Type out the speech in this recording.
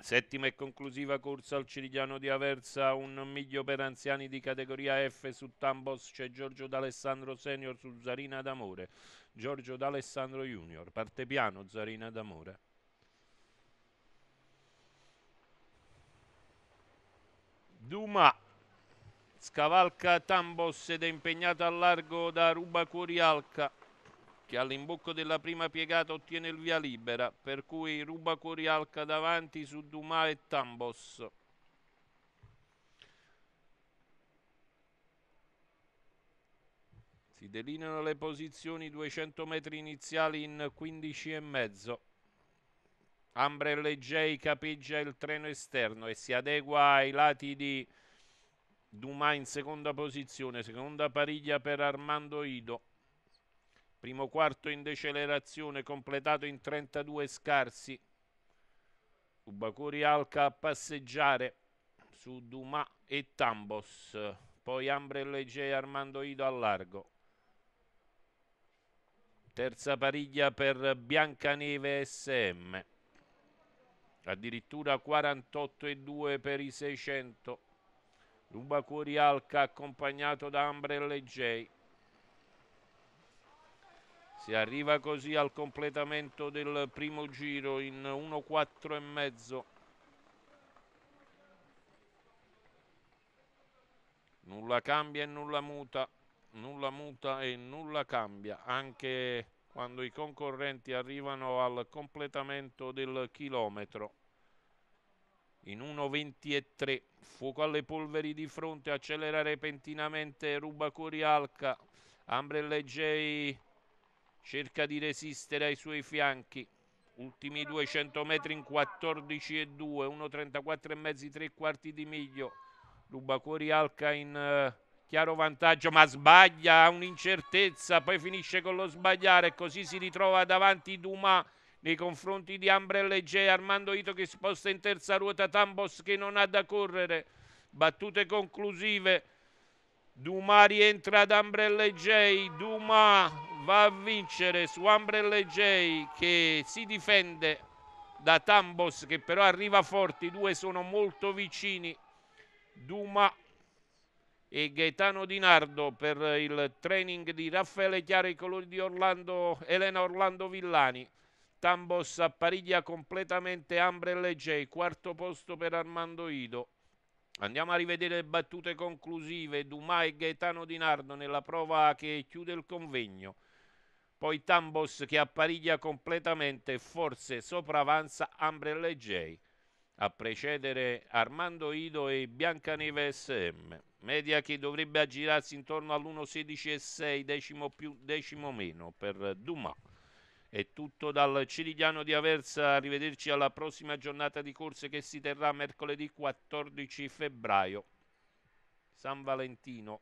Settima e conclusiva corsa al Cirigliano di Aversa, un miglio per anziani di categoria F su Tambos c'è Giorgio D'Alessandro Senior su Zarina d'Amore, Giorgio D'Alessandro Junior, parte piano Zarina d'Amore. Duma scavalca Tambos ed è impegnata al largo da Ruba Alca che all'imbocco della prima piegata ottiene il via libera, per cui ruba cuori alca davanti su Dumas e Tambos. Si delineano le posizioni 200 metri iniziali in 15 e mezzo. Ambrelle J capeggia il treno esterno e si adegua ai lati di Dumas in seconda posizione, seconda pariglia per Armando Ido primo quarto in decelerazione completato in 32 scarsi Ubacuri Alca a passeggiare su Dumas e Tambos poi Ambrello e J. Armando Ido al largo terza pariglia per Biancaneve SM addirittura 48,2 per i 600 Ubacuri Alca accompagnato da Ambre e J. Si arriva così al completamento del primo giro in 1,4 e mezzo. Nulla cambia e nulla muta, nulla muta e nulla cambia, anche quando i concorrenti arrivano al completamento del chilometro. In 1.23, fuoco alle polveri di fronte, accelera repentinamente Ruba Curialca, Ambrelle J cerca di resistere ai suoi fianchi. Ultimi 200 metri in 14 e 2, 1,34 e mezzi, 3 quarti di miglio. Rubacuori Alca in eh, chiaro vantaggio, ma sbaglia, ha un'incertezza, poi finisce con lo sbagliare e così si ritrova davanti Dumas nei confronti di Ambrella e Gea. Armando Ito che sposta in terza ruota, Tambos che non ha da correre. Battute conclusive. Dumas rientra ad Ambrelle e Gei, Dumas va a vincere su Umbrella J che si difende da Tambos che però arriva forte, i due sono molto vicini, Duma e Gaetano Di Nardo per il training di Raffaele Chiaro i colori di Orlando, Elena Orlando Villani. Tambos appariglia completamente Umbrella J, quarto posto per Armando Ido. Andiamo a rivedere le battute conclusive. Dumas e Gaetano Di Nardo nella prova che chiude il convegno. Poi Tambos che appariglia completamente, forse sopravanza Ambrella e A precedere Armando Ido e Biancaneve SM. Media che dovrebbe aggirarsi intorno all'1,16,6, decimo più, decimo meno per Dumas. È tutto dal Cirigliano di Aversa, arrivederci alla prossima giornata di corse che si terrà mercoledì 14 febbraio. San Valentino.